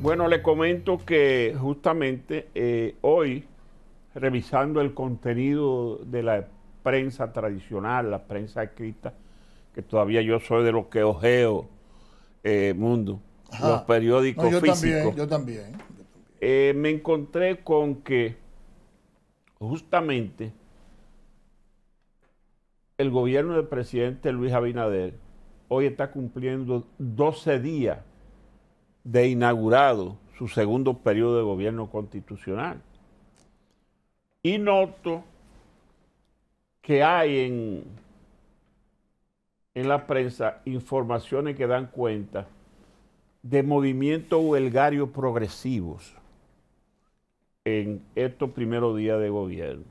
Bueno, le comento que justamente eh, hoy, revisando el contenido de la prensa tradicional, la prensa escrita, que todavía yo soy de los que ojeo el eh, mundo, los periódicos físicos. También, yo también. Eh, me encontré con que justamente el gobierno del presidente Luis Abinader hoy está cumpliendo 12 días de inaugurado su segundo periodo de gobierno constitucional. Y noto que hay en, en la prensa informaciones que dan cuenta de movimientos huelgarios progresivos en estos primeros días de gobierno.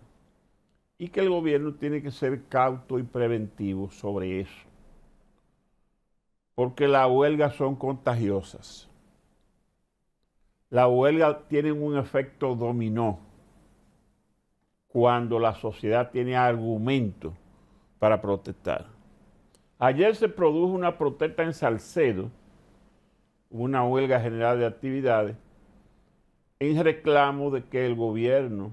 Y que el gobierno tiene que ser cauto y preventivo sobre eso. Porque las huelgas son contagiosas la huelga tiene un efecto dominó cuando la sociedad tiene argumentos para protestar. Ayer se produjo una protesta en Salcedo, una huelga general de actividades, en reclamo de que el gobierno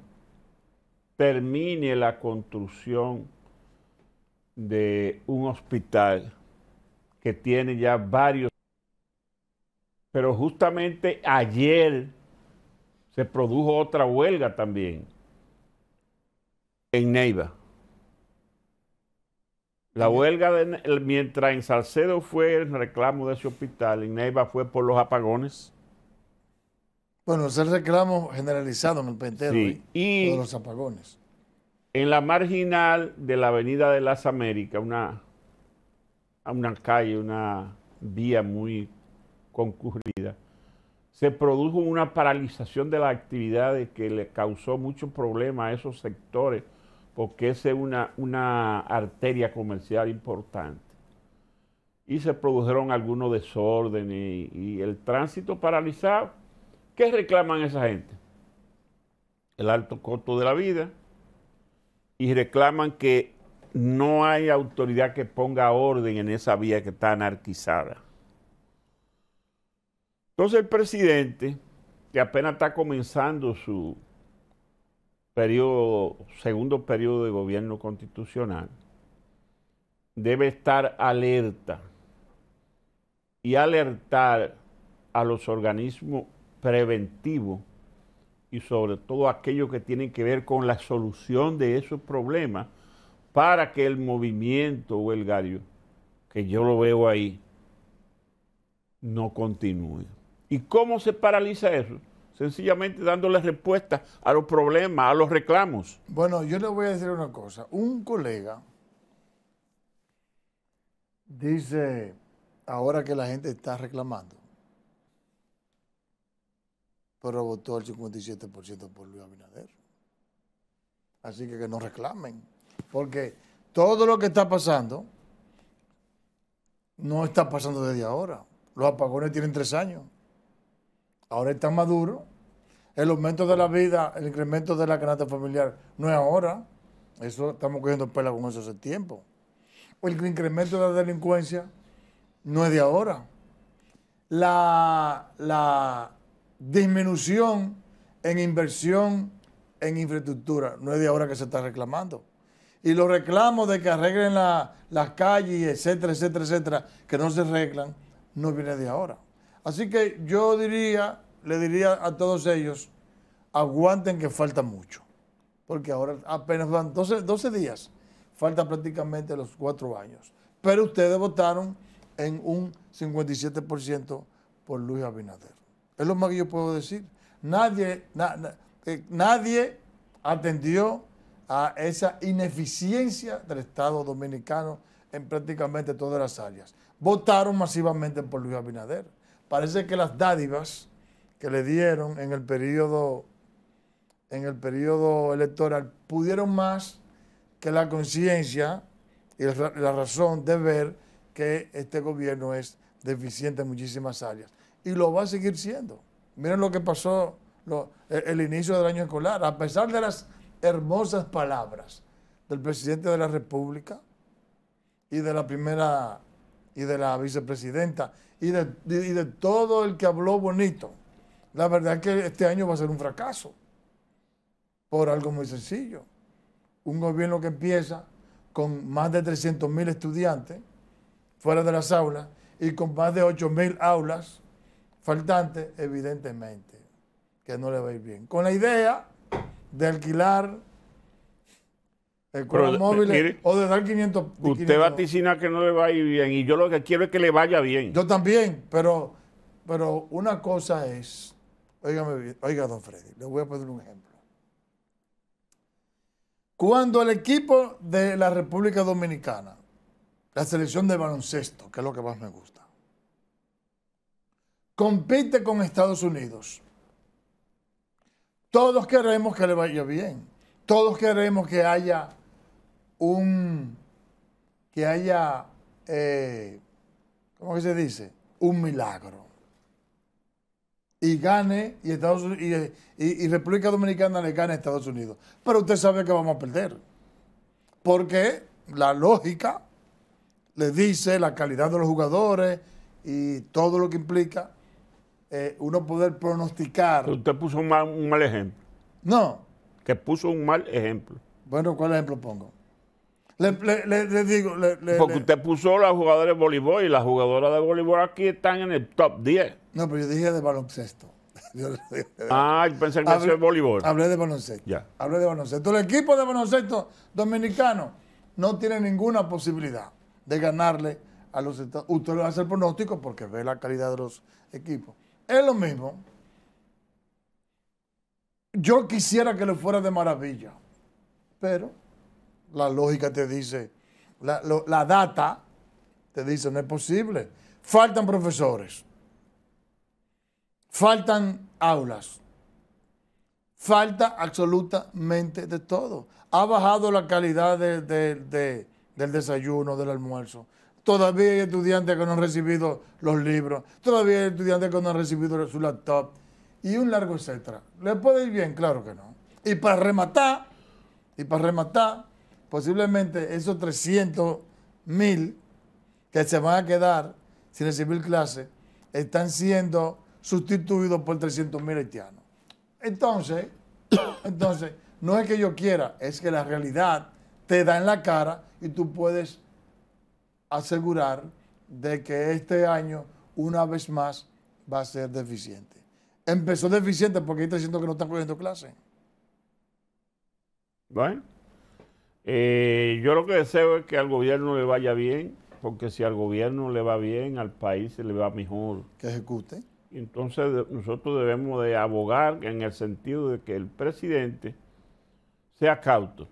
termine la construcción de un hospital que tiene ya varios pero justamente ayer se produjo otra huelga también en Neiva. La huelga, de, mientras en Salcedo fue el reclamo de ese hospital, en Neiva fue por los apagones. Bueno, es el reclamo generalizado en el sí. ¿eh? y los apagones. En la marginal de la Avenida de las Américas, una, una calle, una vía muy concurrida, se produjo una paralización de las actividades que le causó muchos problemas a esos sectores, porque es una, una arteria comercial importante. Y se produjeron algunos desórdenes y, y el tránsito paralizado. ¿Qué reclaman esa gente? El alto costo de la vida y reclaman que no hay autoridad que ponga orden en esa vía que está anarquizada. Entonces el presidente, que apenas está comenzando su periodo, segundo periodo de gobierno constitucional, debe estar alerta y alertar a los organismos preventivos y sobre todo aquellos que tienen que ver con la solución de esos problemas para que el movimiento o que yo lo veo ahí, no continúe. ¿Y cómo se paraliza eso? Sencillamente dándole respuesta a los problemas, a los reclamos. Bueno, yo le voy a decir una cosa. Un colega dice, ahora que la gente está reclamando, pero votó el 57% por Luis Abinader. Así que que no reclamen, porque todo lo que está pasando no está pasando desde ahora. Los apagones tienen tres años ahora están maduros. El aumento de la vida, el incremento de la canasta familiar, no es ahora. Eso estamos cogiendo pela con eso hace tiempo. El incremento de la delincuencia no es de ahora. La, disminución en inversión en infraestructura no es de ahora que se está reclamando. Y los reclamos de que arreglen las calles, etcétera, etcétera, etcétera, que no se arreglan, no viene de ahora. Así que yo diría le diría a todos ellos, aguanten que falta mucho, porque ahora apenas van 12, días, falta prácticamente los cuatro años. Pero ustedes votaron en un 57% por Luis Abinader. Es lo más que yo puedo decir. Nadie, eh, nadie atendió a esa ineficiencia del Estado dominicano en prácticamente todas las áreas. Votaron masivamente por Luis Abinader. Parece que las dádivas que le dieron en el periodo, en el periodo electoral pudieron más que la conciencia y la razón de ver que este gobierno es deficiente en muchísimas áreas. Y lo va a seguir siendo. Miren lo que pasó e, el, inicio del año escolar. A pesar de las hermosas palabras del presidente de la República y de la primera y de la vicepresidenta y de, y de todo el que habló bonito. La verdad es que este año va a ser un fracaso por algo muy sencillo. Un gobierno que empieza con más de 300 mil estudiantes fuera de las aulas y con más de 8 mil aulas faltantes, evidentemente, que no le va a ir bien. Con la idea de alquilar el móvil o de dar 500. usted vaticina que no le va a ir bien y yo lo que quiero es que le vaya bien. Yo también, pero, pero una cosa es oiga don Freddy, le voy a poner un ejemplo. Cuando el equipo de la República Dominicana, la selección de baloncesto, que es lo que más me gusta, compite con Estados Unidos, todos queremos que le vaya bien, todos queremos que haya un, que haya, eh, ¿cómo se dice? Un milagro y gane y, Estados y, República Dominicana le gane a Estados Unidos. Pero usted sabe que vamos a perder. Porque la lógica le dice la calidad de los jugadores y todo lo que implica eh, uno poder pronosticar. usted puso un mal, ejemplo. No. Que puso un mal ejemplo. Bueno, ¿cuál ejemplo pongo? Le, digo. Porque usted puso los jugadores de voleibol y las jugadoras de voleibol aquí están en el top 10. No, pero yo dije de baloncesto. ah, pensé que hablé, de voleibol. Hablé de baloncesto. Hablé de baloncesto. El equipo de baloncesto dominicano no tiene ninguna posibilidad de ganarle a los Estados Unidos. Usted lo a el pronóstico porque ve la calidad de los equipos. Es lo mismo. Yo quisiera que le fuera de maravilla, pero la lógica te dice, la data te dice, no es posible. Faltan profesores Faltan aulas. Falta absolutamente de todo. Ha bajado la calidad del desayuno, del almuerzo. Todavía hay estudiantes que no han recibido los libros. Todavía hay estudiantes que no han recibido su laptop. Y un largo etcétera. ¿Le puede ir bien? Claro que no. Y para rematar, y para rematar, posiblemente esos 300 mil que se van a quedar sin recibir clase están siendo sustituido por 300 mil haitianos. Entonces, entonces, no es que yo quiera, es que la realidad te da en la cara y tú puedes asegurar de que este año, una vez más, va a ser deficiente. Empezó deficiente porque ahí está diciendo que no están cogiendo clase. Bueno, eh, yo lo que deseo es que al gobierno le vaya bien, porque si al gobierno le va bien, al país se le va mejor. Que ejecute. Entonces nosotros debemos de abogar en el sentido de que el presidente sea cauto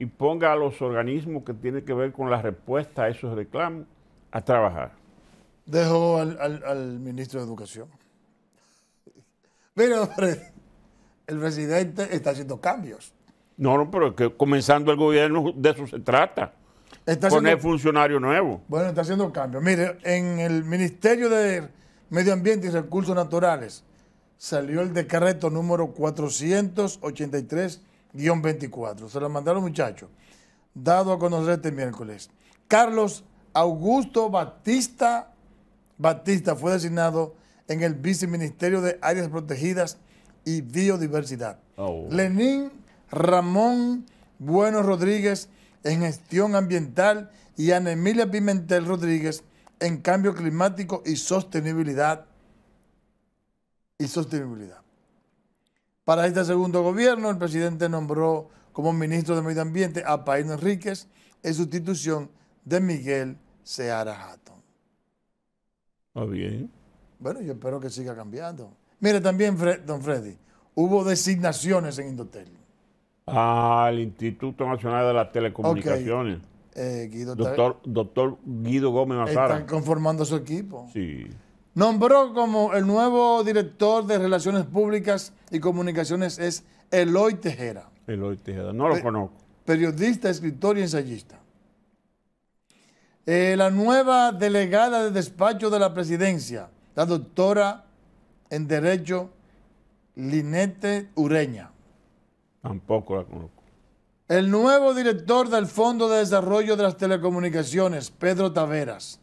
y ponga a los organismos que tienen que ver con la respuesta a esos reclamos a trabajar. Dejo al, ministro de Educación. mire el presidente está haciendo cambios. No, no, pero que comenzando el gobierno de eso se trata. Está el funcionario nuevo. Bueno, está haciendo cambios. Mire, en el Ministerio de Medio Ambiente y Recursos Naturales, salió el decreto número 483-24. Se lo mandaron muchachos, dado a conocer este miércoles. Carlos Augusto Batista, Batista fue designado en el Viceministerio de Áreas Protegidas y Biodiversidad. Oh, Lenín Ramón Bueno Rodríguez en Gestión Ambiental y Ana Emilia Pimentel Rodríguez en cambio climático y sostenibilidad. Y sostenibilidad. Para este segundo gobierno, el presidente nombró como ministro de Medio Ambiente a Paín Enríquez en sustitución de Miguel Seara Hatton. Ah, bien. Bueno, yo espero que siga cambiando. Mire, también, don Freddy, hubo designaciones en Indotel. Al ah, Instituto Nacional de las Telecomunicaciones. Eh, Guido doctor, Guido Gómez Mazara. Están conformando su equipo. Sí. Nombró como el nuevo director de Relaciones Públicas y Comunicaciones es Eloy Tejera. Eloy Tejera, no lo conozco. Periodista, escritor y ensayista. Eh, la nueva delegada de despacho de la presidencia, la doctora en Derecho Linete Ureña. Tampoco la conozco. El nuevo director del Fondo de Desarrollo de las Telecomunicaciones, Pedro Taveras.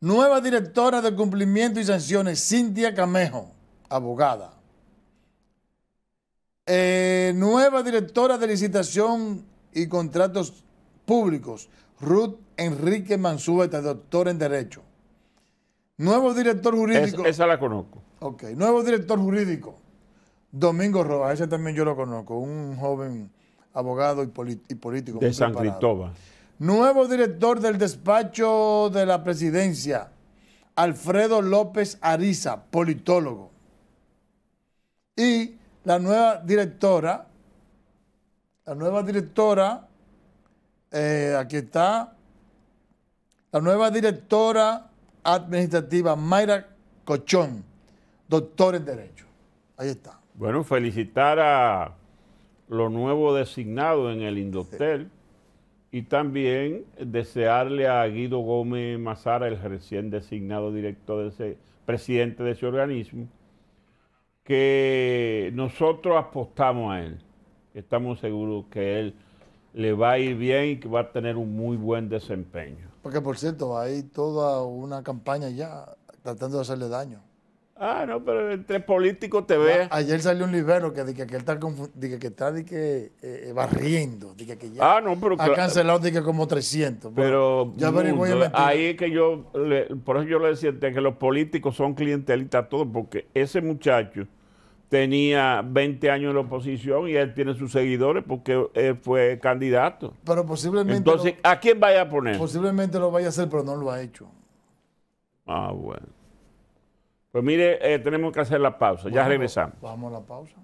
Nueva directora de cumplimiento y sanciones, Cintia Camejo, abogada. Eh, nueva directora de licitación y contratos públicos, Ruth Enrique Mansueta, este doctor en Derecho. Nuevo director jurídico. esa la conozco. Ok, nuevo director jurídico. Domingo Rojas, ese también yo lo conozco, un joven abogado y, político. De San Cristóbal. Nuevo director del despacho de la presidencia, Alfredo López Ariza, politólogo. Y la nueva directora, la nueva directora, eh, aquí está, la nueva directora administrativa, Mayra Cochón, doctor en Derecho. Ahí está. Bueno, felicitar a lo nuevo designado en el Indotel y también desearle a Guido Gómez Mazara, el recién designado director de ese, presidente de ese organismo, que nosotros apostamos a él. Estamos seguros que él le va a ir bien y que va a tener un muy buen desempeño. Porque por cierto, hay toda una campaña ya tratando de hacerle daño. Ah, no, pero entre políticos te ve. Ayer salió un libero que dice que, él está, que está eh, barriendo, que ya ah, no, pero ha cancelado como 300. Pero mm, ahí es que yo, por eso yo le decía que los políticos son clientelistas todos, porque ese muchacho tenía 20 años en la oposición y él tiene sus seguidores porque él fue candidato. Pero posiblemente... Entonces, ¿a quién vaya a poner? Posiblemente lo vaya a hacer, pero no lo ha hecho. Ah, bueno. Pues mire, eh, tenemos que hacer la pausa. ya regresamos. Vamos a la pausa.